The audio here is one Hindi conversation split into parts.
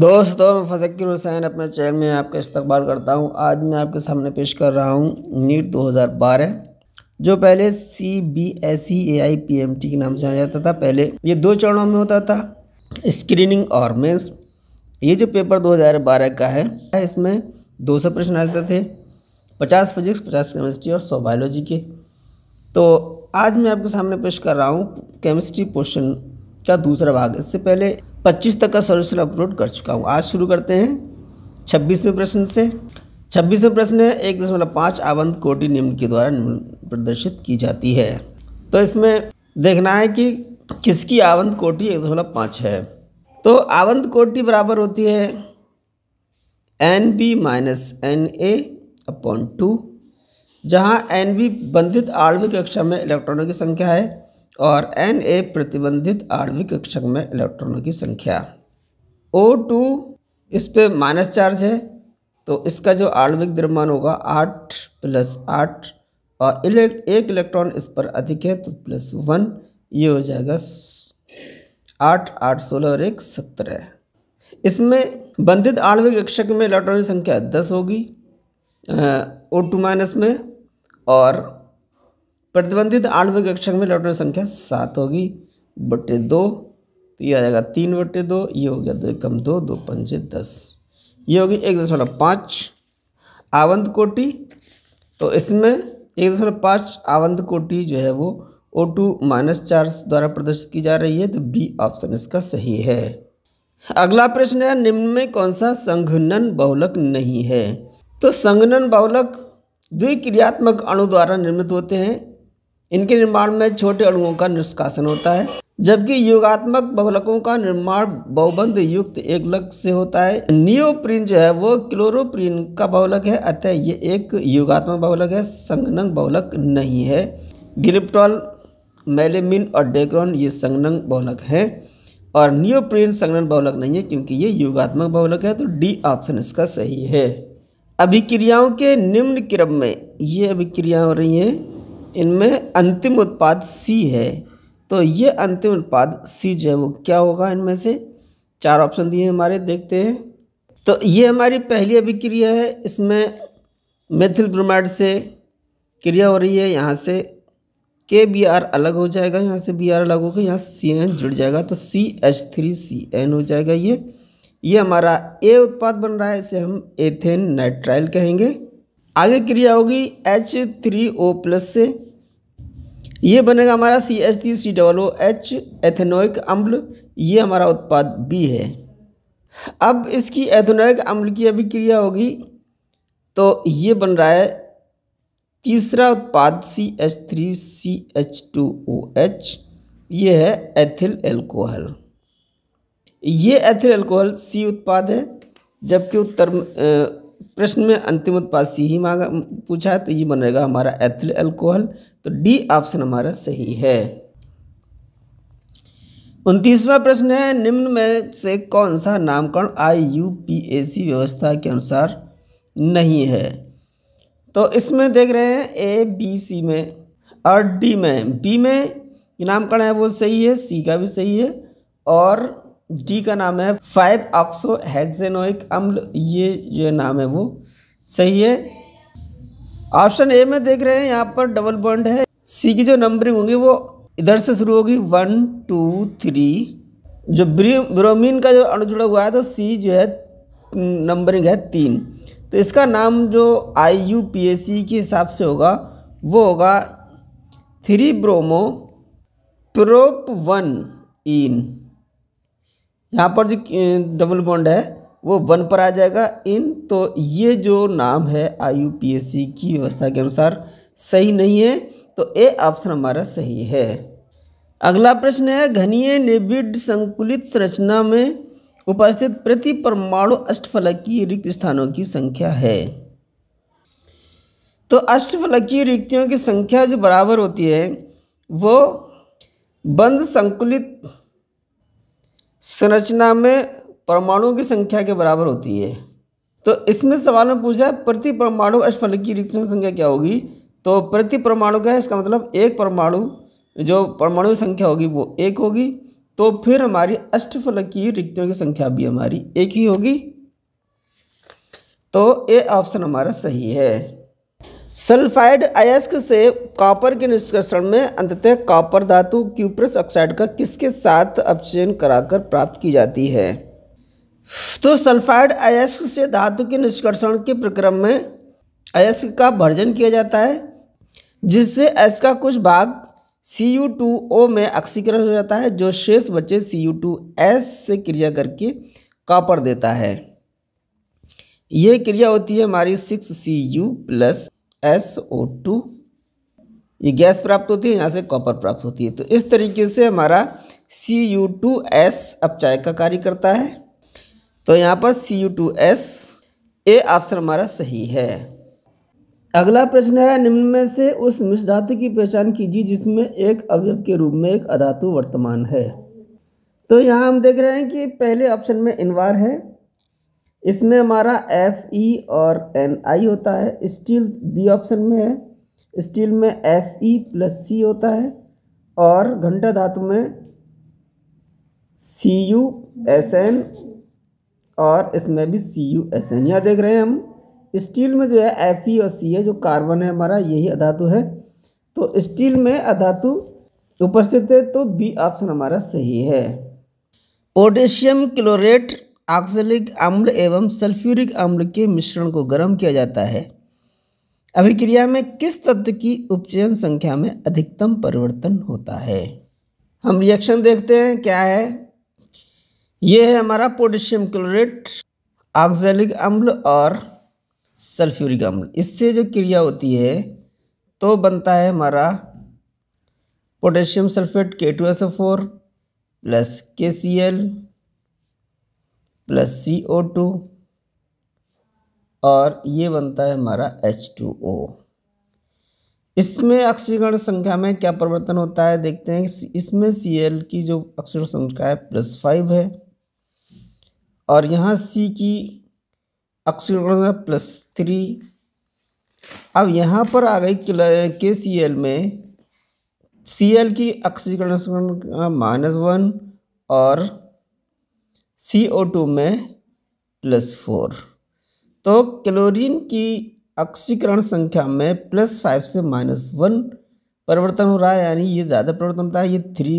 दोस्तों मैं फ़कर हुसैन अपने चैनल में आपका इस्तकबाल करता हूं आज मैं आपके सामने पेश कर रहा हूं नीट 2012 जो पहले C B S E A I P M T के नाम से जाना जाता था पहले ये दो चरणों में होता था स्क्रीनिंग और मेंस ये जो पेपर 2012 का है इसमें 200 प्रश्न आते थे 50 फिजिक्स 50 केमिस्ट्री और 100 बायोलॉजी के तो आज मैं आपके सामने पेश कर रहा हूँ केमिस्ट्री पोर्शन का दूसरा भाग इससे पहले 25 तक का सॉल्यूशन अपलोड कर चुका हूँ आज शुरू करते हैं छब्बीसवें प्रश्न से छब्बीसवें प्रश्न है एक दशमलव पाँच आबंध कोटि निम्न के द्वारा प्रदर्शित की जाती है तो इसमें देखना है कि किसकी आवंत कोटि एक दशमलव पाँच है तो आवंत कोटि बराबर होती है N B minus N A upon two जहाँ एन बी बंधित आणविक कक्षा में इलेक्ट्रॉनों की संख्या है और एन ए प्रतिबंधित आणविक कक्षक में इलेक्ट्रॉनों की संख्या ओ टू इस पर माइनस चार्ज है तो इसका जो आणविक द्रव्यमान होगा आठ प्लस आठ और इलेक्ट एक इलेक्ट्रॉन इस पर अधिक है तो प्लस वन ये हो जाएगा आठ आठ सोलह और एक सत्रह इसमें बंधित आणविक कक्षक में इलेक्ट्रॉन की संख्या दस होगी ओ टू माइनस में और प्रतिबंधित आणविक कक्षक में इलेक्ट्रॉन संख्या सात होगी बटे दो तो ये आ जाएगा तीन बटे दो ये हो गया दो एकम दो दो पंजे दस ये होगी एक दशमलव पाँच आवंत कोटि तो इसमें एक दशमलव पाँच आवंत कोटि जो है वो ओ टू माइनस चार द्वारा प्रदर्शित की जा रही है तो बी ऑप्शन इसका सही है अगला प्रश्न है निम्न में कौन सा संघनन बहुलक नहीं है तो संघनन बहुलक द्विक्रियात्मक अणु द्वारा निर्मित होते हैं इनके निर्माण में छोटे अणुओं का निष्कासन होता है जबकि युगात्मक बहुलकों का निर्माण बहुबंध युक्त एक लक से होता है नियोप्रिन जो है वो क्लोरोप्रिन का बहुलक है अतः ये एक युगात्मक बहुलक है संगनंग बहुलक नहीं है गिलिप्टॉल मेलेमिन और डेक्रॉन ये संगनंग बहुलक हैं और नियोप्रीन संगनन बहुलक नहीं है क्योंकि ये युगात्मक बहुलक है तो डी ऑप्शन इसका सही है अभिक्रियाओं के निम्न क्रम में ये अभिक्रियाएँ हो रही हैं इनमें अंतिम उत्पाद सी है तो ये अंतिम उत्पाद सी जो है वो क्या होगा इनमें से चार ऑप्शन दिए हमारे देखते हैं तो ये हमारी पहली अभिक्रिया है इसमें मेथिल ब्रोमाइड से क्रिया हो रही है यहाँ से के बी आर अलग हो जाएगा यहाँ से बी आर अलग होगा यहाँ सी एन जुड़ जाएगा तो C H three C N हो जाएगा ये ये हमारा ए उत्पाद बन रहा है इसे हम एथेन नाइट्राइल कहेंगे आगे क्रिया होगी एच थ्री ओ प्लस से ये बनेगा हमारा C H three C double O H ethanoic अम्ल ये हमारा उत्पाद बी है अब इसकी एथेनोइक अम्ल की अभिक्रिया होगी तो ये बन रहा है तीसरा उत्पाद C H three C H two O H ये है एथिल एल्कोहल ये एथिल एल्कोहल सी उत्पाद है जबकि उत्तर प्रश्न में अंतिम उत्पाद सी ही मांगा पूछा है तो ये बनेगा हमारा एथिल अल्कोहल तो डी ऑप्शन हमारा सही है उनतीसवा प्रश्न है निम्न में से कौन सा नामकरण आई यू पी ए सी व्यवस्था के अनुसार नहीं है तो इसमें देख रहे हैं ए बी सी में और डी में बी में नामकरण है वो सही है सी का भी सही है और डी का नाम है फाइव ऑक्सो हेक्सेनोइक अम्ल ये जो नाम है वो सही है ऑप्शन ए में देख रहे हैं यहाँ पर डबल बॉन्ड है सी की जो नंबरिंग होगी वो इधर से शुरू होगी वन टू थ्री जो ब्रोमीन का जो अणु जुड़ा हुआ है तो सी जो है नंबरिंग है तीन तो इसका नाम जो I U P S C के हिसाब से होगा वो होगा three bromo prop one ene यहाँ पर जो डबल बॉन्ड है वो वन पर आ जाएगा इन तो ये जो नाम है आई की व्यवस्था के अनुसार सही नहीं है तो ए ऑप्शन हमारा सही है अगला प्रश्न है घनीय नेबिड संकुलित संरचना में उपस्थित प्रति परमाणु अष्टफलकीय रिक्त स्थानों की संख्या है तो अष्टफलकीय रिक्तियों की संख्या जो बराबर होती है वो बंद संकुलित संरचना में परमाणुओं की संख्या के बराबर होती है तो इसमें सवाल में पूछा है प्रति परमाणु अष्टफल की की संख्या क्या होगी तो प्रति परमाणु का है इसका मतलब एक परमाणु जो परमाणु संख्या होगी वो एक होगी तो फिर हमारी अष्टफल की रिक्तियों की संख्या भी हमारी एक ही होगी तो ये ऑप्शन हमारा सही है सल्फाइड अयस्क से कॉपर के निष्कर्षण में अंततः कॉपर धातु क्यूप्रस ऑक्साइड का किसके साथ अपचयन कराकर प्राप्त की जाती है तो सल्फाइड अयस्क से धातु के निष्कर्षण के प्रक्रम में अयस्क का भर्जन किया जाता है जिससे अयस्क का कुछ भाग सी यू टू ओ में ऑक्सीकरण हो जाता है जो शेष बचे सी यू टू एस से क्रिया करके कॉपर देता है यह क्रिया होती है हमारी six C U plus S O two ये गैस प्राप्त होती है यहाँ से कॉपर प्राप्त होती है तो इस तरीके से हमारा सी यू टू एस अपचाय का कार्य करता है तो यहाँ पर C U two S A option हमारा सही है अगला प्रश्न है निम्न में से उस मिश्र धातु की पहचान कीजिए जिसमें एक अवयव के रूप में एक अधातु वर्तमान है तो यहाँ हम देख रहे हैं कि पहले ऑप्शन में इनवार है इसमें हमारा एफ ई e और एन आई होता है स्टील बी ऑप्शन में है स्टील में एफ ई प्लस सी होता है और घंटा धातु में सी यू एस एन और इसमें भी सी यू एस एन यहाँ देख रहे हैं हम स्टील में जो है एफ ई और सी है जो कार्बन है हमारा यही अधातु है तो स्टील में अधातु उपस्थित है तो बी ऑप्शन हमारा सही है पोटेशियम क्लोरेट ऑक्सलिक अम्ल एवं सल्फ्यूरिक अम्ल के मिश्रण को गर्म किया जाता है अभिक्रिया में किस तत्व की उपचयन संख्या में अधिकतम परिवर्तन होता है हम रिएक्शन देखते हैं क्या है ये है हमारा पोटेशियम क्लोरेट ऑक्सैलिक अम्ल और सल्फ्यूरिक अम्ल इससे जो क्रिया होती है तो बनता है हमारा potassium sulphate K two S O four plus K C L plus C O two और ये बनता है हमारा एच टू ओ इसमें अक्षरगण संख्या में क्या परिवर्तन होता है देखते हैं इसमें सी एल की जो अक्षर संख्या है प्लस फाइव है और यहाँ सी की अक्षरगण है प्लस थ्री अब यहाँ पर आ गई के सी एल में सी एल की अक्षरगण माइनस वन और सी ओ टू में प्लस फोर तो क्लोरीन की ऑक्सीकरण संख्या में प्लस फाइव से माइनस वन परिवर्तन हो रहा है यानी ये ज़्यादा परिवर्तन होता है ये थ्री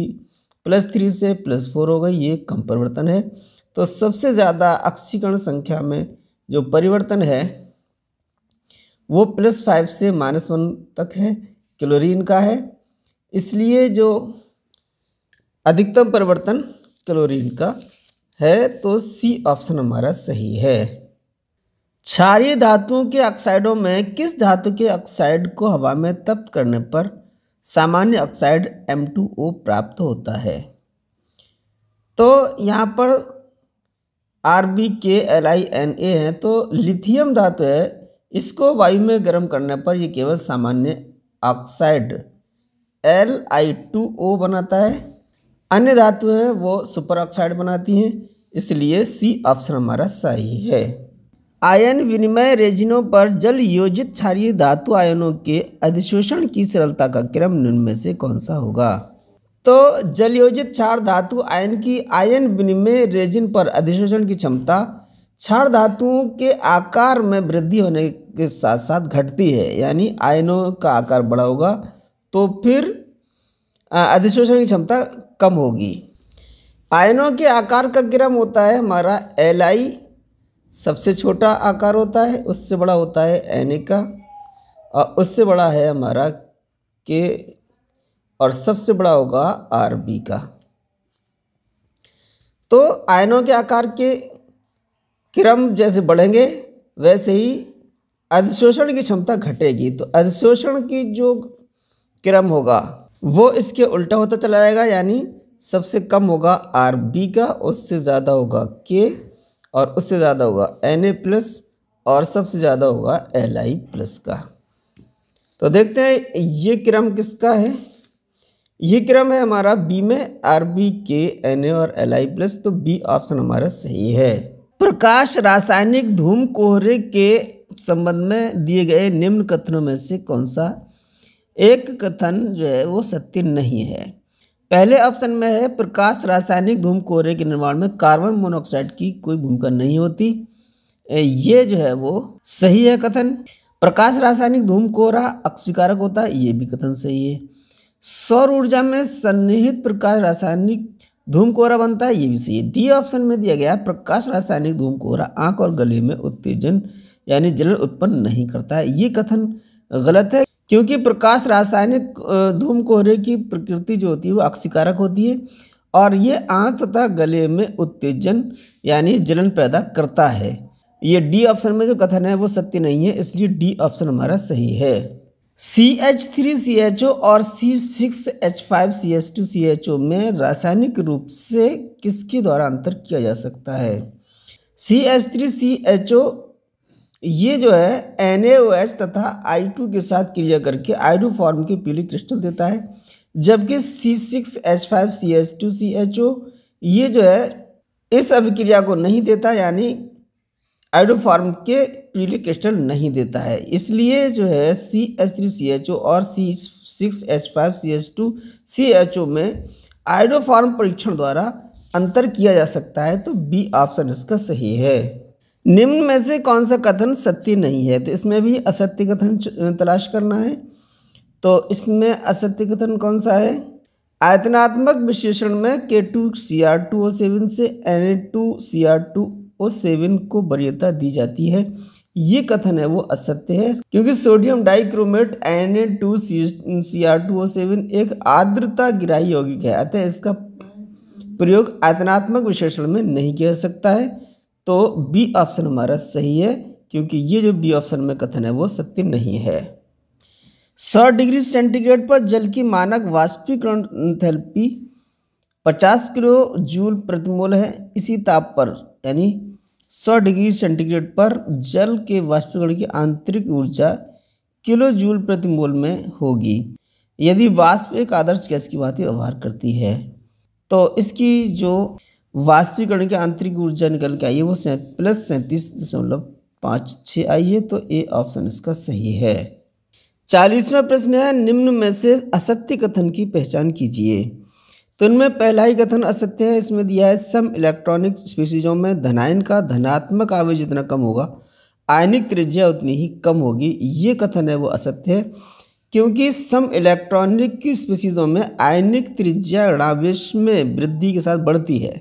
प्लस थ्री से प्लस फोर हो गई ये कम परिवर्तन है तो सबसे ज़्यादा ऑक्सीकरण संख्या में जो परिवर्तन है वो प्लस फाइव से माइनस वन तक है क्लोरीन का है इसलिए जो अधिकतम परिवर्तन क्लोरीन का है तो सी ऑप्शन हमारा सही है क्षारीय धातुओं के ऑक्साइडों में किस धातु के ऑक्साइड को हवा में तप्त करने पर सामान्य ऑक्साइड M2O प्राप्त होता है तो यहाँ पर R B K L I N A है तो लिथियम धातु है इसको वायु में गर्म करने पर यह केवल सामान्य oxide L I two O बनाता है अन्य धातु हैं वो सुपर ऑक्साइड बनाती हैं इसलिए सी ऑप्शन हमारा सही है आयन विनिमय रेजिनों पर जल योजित क्षारीय धातु आयनों के अधिशोषण की सरलता का क्रम निम्न में से कौन सा होगा तो जल योजित क्षार धातु आयन की आयन विनिमय रेजिन पर अधिशोषण की क्षमता क्षार धातुओं के आकार में वृद्धि होने के साथ साथ घटती है यानी आयनों का आकार बड़ा होगा तो फिर अधिशोषण की क्षमता कम होगी आयनों के आकार का क्रम होता है हमारा एल आई सबसे छोटा आकार होता है उससे बड़ा होता है एन का और उससे बड़ा है हमारा के और सबसे बड़ा होगा आर का तो आयनों के आकार के क्रम जैसे बढ़ेंगे वैसे ही अधिशोषण की क्षमता घटेगी तो अधिशोषण की जो क्रम होगा वो इसके उल्टा होता चला जाएगा यानी सबसे कम होगा आर बी का उससे ज़्यादा होगा के और उससे ज़्यादा होगा एन ए प्लस और सबसे ज़्यादा होगा एल आई प्लस का तो देखते हैं ये क्रम किसका है ये क्रम है हमारा बी में R B K N A और एल आई प्लस तो बी ऑप्शन हमारा सही है प्रकाश रासायनिक धूम कोहरे के संबंध में दिए गए निम्न कथनों में से कौन सा एक कथन जो है वो सत्य नहीं है पहले ऑप्शन में है प्रकाश रासायनिक धूम कोहरे के निर्माण में कार्बन मोनोऑक्साइड की कोई भूमिका नहीं होती ये जो है वो सही है कथन प्रकाश रासायनिक धूम कोहरा अक्षिकारक होता है ये भी कथन सही है सौर ऊर्जा में सन्निहित प्रकाश रासायनिक धूम कोहरा बनता है ये भी सही है डी ऑप्शन में दिया गया प्रकाश रासायनिक धूम कोहरा आँख और गले में उत्तेजन यानी जलन उत्पन्न नहीं करता है ये कथन गलत है क्योंकि प्रकाश रासायनिक धूम कोहरे की प्रकृति जो होती है वो अक्षिकारक होती है और ये आँख तथा गले में उत्तेजन यानी जलन पैदा करता है ये डी ऑप्शन में जो कथन है वो सत्य नहीं है इसलिए डी ऑप्शन हमारा सही है C H three C H O और C six H five C H two C H O में रासायनिक रूप से किसके द्वारा अंतर किया जा सकता है C H three C H O ये जो है एन तथा आई टू के साथ क्रिया करके आई फॉर्म के पीली क्रिस्टल देता है जबकि C six H five C H two C H O ये जो है इस अभिक्रिया को नहीं देता यानी आइडोफार्म के पीले क्रिस्टल नहीं देता है इसलिए जो है C H three C H O और C six H five C H two C H O में आइडोफार्म परीक्षण द्वारा अंतर किया जा सकता है तो बी ऑप्शन इसका सही है निम्न में से कौन सा कथन सत्य नहीं है तो इसमें भी असत्य कथन तलाश करना है तो इसमें असत्य कथन कौन सा है आयतनात्मक विशेषण में K two C R two O seven से N A two C R two O seven को वरीयता दी जाती है ये कथन है वो असत्य है क्योंकि sodium dichromate N A two C C R two O seven एक आर्द्रता गिराही यौगिक है अतः इसका प्रयोग आयतनात्मक विशेषण में नहीं किया सकता है तो बी ऑप्शन हमारा सही है क्योंकि ये जो बी ऑप्शन में कथन है वो सत्य नहीं है सौ डिग्री सेंटीग्रेड पर जल की मानक वाष्पीकरण थेरेपी पचास किलो जूल प्रतिमोल है इसी ताप पर यानी सौ डिग्री सेंटीग्रेड पर जल के वाष्पीकरण की आंतरिक ऊर्जा किलो जूल प्रतिमोल में होगी यदि वाष्प एक आदर्श गैस की बात व्यवहार करती है तो इसकी जो वाष्पीकरण की आंतरिक ऊर्जा निकल के आई है वो सै प्लस सैंतीस दशमलव पाँच छः आई है तो ए ऑप्शन इसका सही है चालीसवा प्रश्न है निम्न में से असत्य कथन की पहचान कीजिए तो इनमें पहला ही कथन असत्य है इसमें दिया है सम इलेक्ट्रॉनिक स्पीसीजों में धनायन का धनात्मक आवेश जितना कम होगा आयनिक त्रिज्या उतनी ही कम होगी ये कथन है वो असत्य है क्योंकि सम इलेक्ट्रॉनिक की स्पीसीजों में आयनिक त्रिज्या ऋणावेश में वृद्धि के साथ बढ़ती है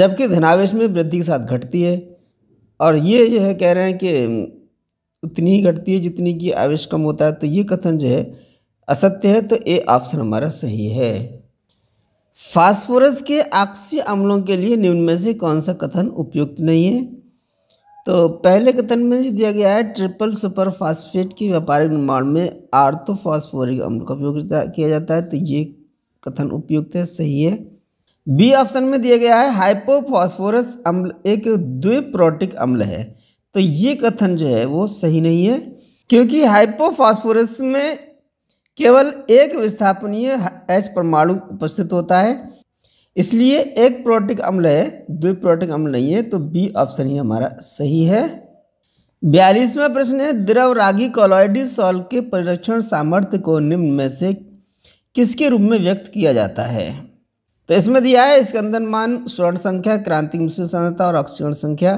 जबकि धनावेश में वृद्धि के साथ घटती है और ये जो है कह रहे हैं कि उतनी ही घटती है जितनी कि आवेश कम होता है तो ये कथन जो है असत्य है तो ए ऑप्शन हमारा सही है फास्फोरस के आक्सी अम्लों के लिए निम्न में से कौन सा कथन उपयुक्त नहीं है तो पहले कथन में जो दिया गया है ट्रिपल सुपर फास्फेट के व्यापारिक निर्माण में आर्थोफॉस्फोरिक अम्ल का उपयोग किया जाता है तो ये कथन उपयुक्त है सही है बी ऑप्शन में दिया गया है हाइपोफॉस्फोरस अम्ल एक द्विप्रोटिक अम्ल है तो ये कथन जो है वो सही नहीं है क्योंकि हाइपोफॉस्फोरस में केवल एक विस्थापनीय एच परमाणु उपस्थित होता है इसलिए एक प्रोटिक अम्ल है द्विप्रोटिक अम्ल नहीं है तो बी ऑप्शन ही हमारा सही है बयालीसवा प्रश्न है द्रव रागी कॉलॉइडी सॉल के परिरक्षण सामर्थ्य को निम्न में से किसके रूप में व्यक्त किया जाता है तो इसमें दिया है स्कंदन मान स्वर्ण संख्या क्रांति मिश्र सांद्रता और ऑक्सीजन संख्या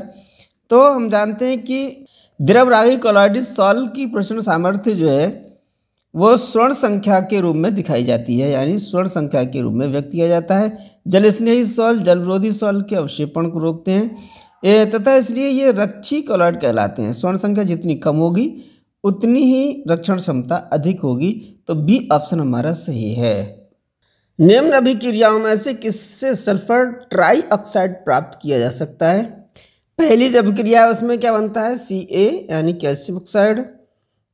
तो हम जानते हैं कि द्रव रागी कोलॉइडिस सॉल की प्रश्न सामर्थ्य जो है वो स्वर्ण संख्या के रूप में दिखाई जाती है यानी स्वर्ण संख्या के रूप में व्यक्त किया जाता है जल स्नेही सॉल जलविरोधी सॉल के अवक्षेपण को रोकते हैं तथा इसलिए ये रक्षी कॉलॉइड कहलाते हैं स्वर्ण संख्या जितनी कम होगी उतनी ही रक्षण क्षमता अधिक होगी तो बी ऑप्शन हमारा सही है निम्न अभिक्रियाओं में से किससे सल्फर ट्राई प्राप्त किया जा सकता है पहली जब क्रिया है उसमें क्या बनता है सी ए यानी calcium oxide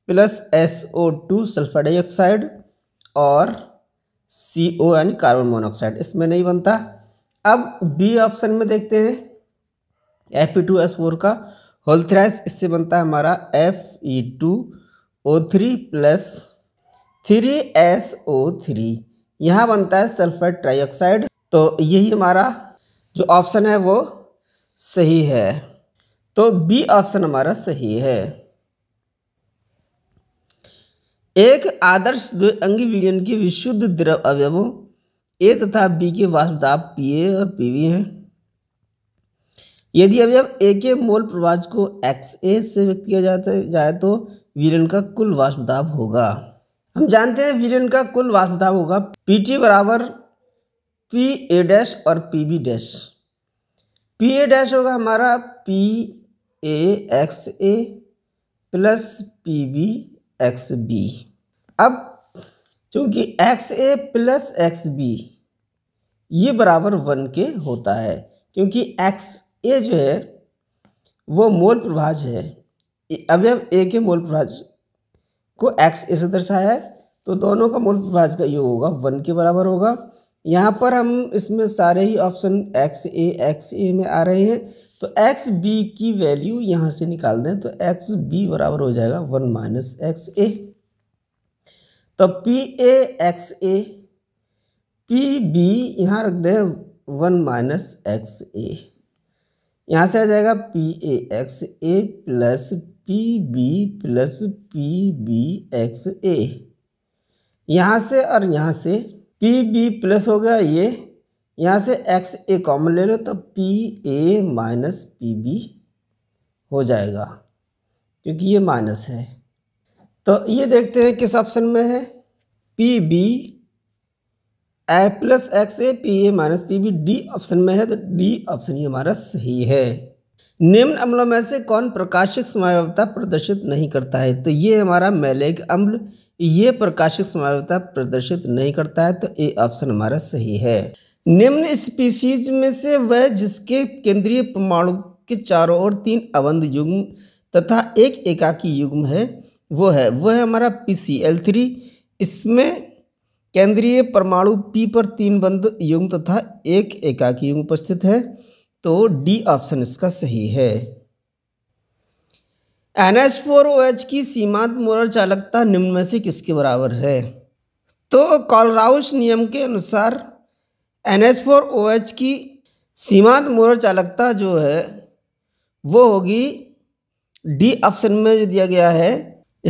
plus S O two sulphur dioxide और सी ओ यानी कार्बन मोनोऑक्साइड इसमें नहीं बनता अब बी ऑप्शन में देखते हैं F E two S four का होल्थ्राइस इससे बनता है हमारा F E two O three plus three S O three यहाँ बनता है सल्फर ट्राइऑक्साइड तो यही हमारा जो ऑप्शन है वो सही है तो बी ऑप्शन हमारा सही है एक आदर्श अंगी विलयन की विशुद्ध द्रव अवयव ए तथा बी के वाष्पदाब पी ए और पी वी हैं यदि अवयव ए के मोल प्रवास को एक्स ए से व्यक्त किया जाता जाए तो विलयन का कुल वाष्पदाब होगा हम जानते हैं विलयन का कुल वास्तव होगा पी टी बराबर पी ए डैश और P B dash P A dash होगा हमारा P A X A plus P B X B अब चूँकि X A plus X B ये बराबर वन के होता है क्योंकि एक्स ए जो है वो मोल प्रभाज है अवयव ए के मोल प्रभाज को एक्स ए से दर्शाया है तो दोनों का मूल विभाज का योग होगा वन के बराबर होगा यहाँ पर हम इसमें सारे ही option X A X A में आ रहे हैं तो एक्स बी की वैल्यू यहाँ से निकाल दें तो एक्स बी बराबर हो जाएगा वन माइनस एक्स ए तो P A X A P B यहाँ रख दें वन माइनस एक्स ए यहाँ से आ जाएगा P A X A plus P B plus P B X A यहाँ से और यहाँ से पी बी प्लस हो गया ये यहाँ से एक्स ए कॉमन ले लो तो P A minus P B हो जाएगा क्योंकि ये माइनस है तो ये देखते हैं किस ऑप्शन में है P B A plus X A P A minus P B D option में है तो डी ऑप्शन ये हमारा सही है निम्न अम्लों में से कौन प्रकाशिक समावयवता प्रदर्शित नहीं करता है तो ये हमारा मैलेग अम्ल ये प्रकाशिक समावयवता प्रदर्शित नहीं करता है तो ए ऑप्शन हमारा सही है निम्न स्पीसीज में से वह जिसके केंद्रीय परमाणु के चारों ओर तीन अवंध युग्म तथा एक एकाकी युग्म है वो है वह है हमारा पी सी एल थ्री इसमें केंद्रीय परमाणु पी पर तीन बंद युग्म तथा एक एकाकी युग्म उपस्थित है तो डी ऑप्शन इसका सही है N H four O H की सीमांत मोलर चालकता निम्न में से किसके बराबर है तो कॉलराउस नियम के अनुसार N H four O H की सीमांत मोलर चालकता जो है वो होगी डी ऑप्शन में जो दिया गया है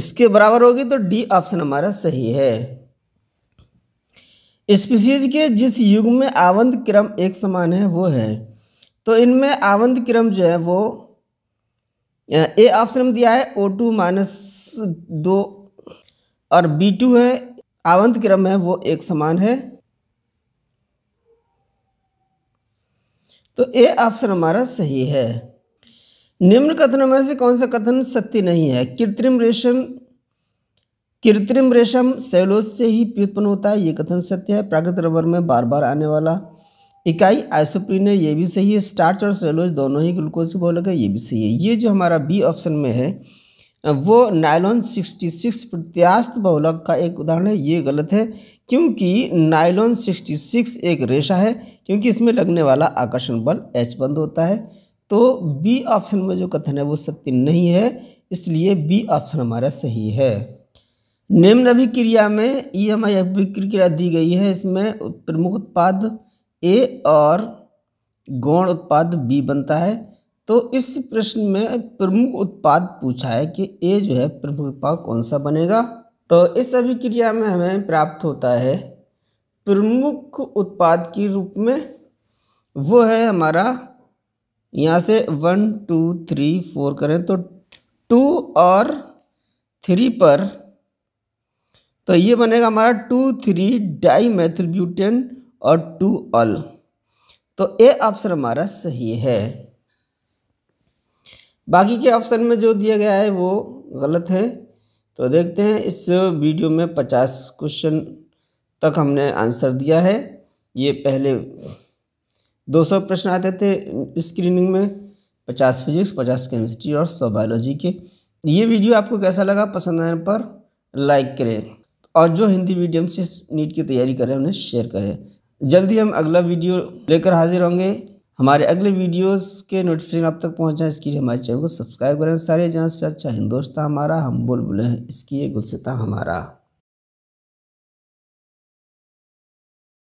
इसके बराबर होगी तो डी ऑप्शन हमारा सही है स्पीसीज के जिस युग में आवंद क्रम एक समान है वो है तो इनमें आवंद क्रम जो है वो ए ऑप्शन में दिया है ओ टू माइनस दो और बी टू है आवंत क्रम है वो एक समान है तो ए ऑप्शन हमारा सही है निम्न कथनों में से कौन सा कथन सत्य नहीं है कृत्रिम रेशम कृत्रिम रेशम सेलोस से ही उत्पन्न होता है ये कथन सत्य है प्राकृतिक रबर में बार बार आने वाला इकाई आइसोप्रीन है ये भी सही है स्टार्च और सेलोज दोनों ही ग्लूकोज के बहुलक है ये भी सही है ये जो हमारा बी ऑप्शन में है वो नायलॉन सिक्सटी सिक्स प्रत्यास्थ बहुलक का एक उदाहरण है ये गलत है क्योंकि नायलॉन सिक्सटी सिक्स एक रेशा है क्योंकि इसमें लगने वाला आकर्षण बल एच बंद होता है तो बी ऑप्शन में जो कथन है वो सत्य नहीं है इसलिए बी ऑप्शन हमारा सही है निम्न अभिक्रिया में ये e हमारी अभिक्रिया दी गई है इसमें प्रमुख उत्पाद ए और गौण उत्पाद बी बनता है तो इस प्रश्न में प्रमुख उत्पाद पूछा है कि ए जो है प्रमुख उत्पाद कौन सा बनेगा तो इस अभिक्रिया में हमें प्राप्त होता है प्रमुख उत्पाद के रूप में वो है हमारा यहाँ से वन टू थ्री फोर करें तो टू और थ्री पर तो ये बनेगा हमारा two three dimethyl butane और टू ऑल तो ए ऑप्शन हमारा सही है बाकी के ऑप्शन में जो दिया गया है वो गलत है तो देखते हैं इस वीडियो में पचास क्वेश्चन तक हमने आंसर दिया है ये पहले 200 प्रश्न आते थे स्क्रीनिंग में 50 फिजिक्स 50 केमिस्ट्री और 100 बायोलॉजी के ये वीडियो आपको कैसा लगा पसंद आने पर लाइक करें और जो हिंदी मीडियम से नीट की तैयारी करें उन्हें शेयर करें जल्दी हम अगला वीडियो लेकर हाजिर होंगे हमारे अगले वीडियोस के नोटिफिकेशन आप तक पहुंच इसके लिए हमारे चैनल को सब्सक्राइब करें सारे जहाँ से अच्छा हिंदोस्तान हमारा हम बोल बुले हैं इसकी ये गुलसता हमारा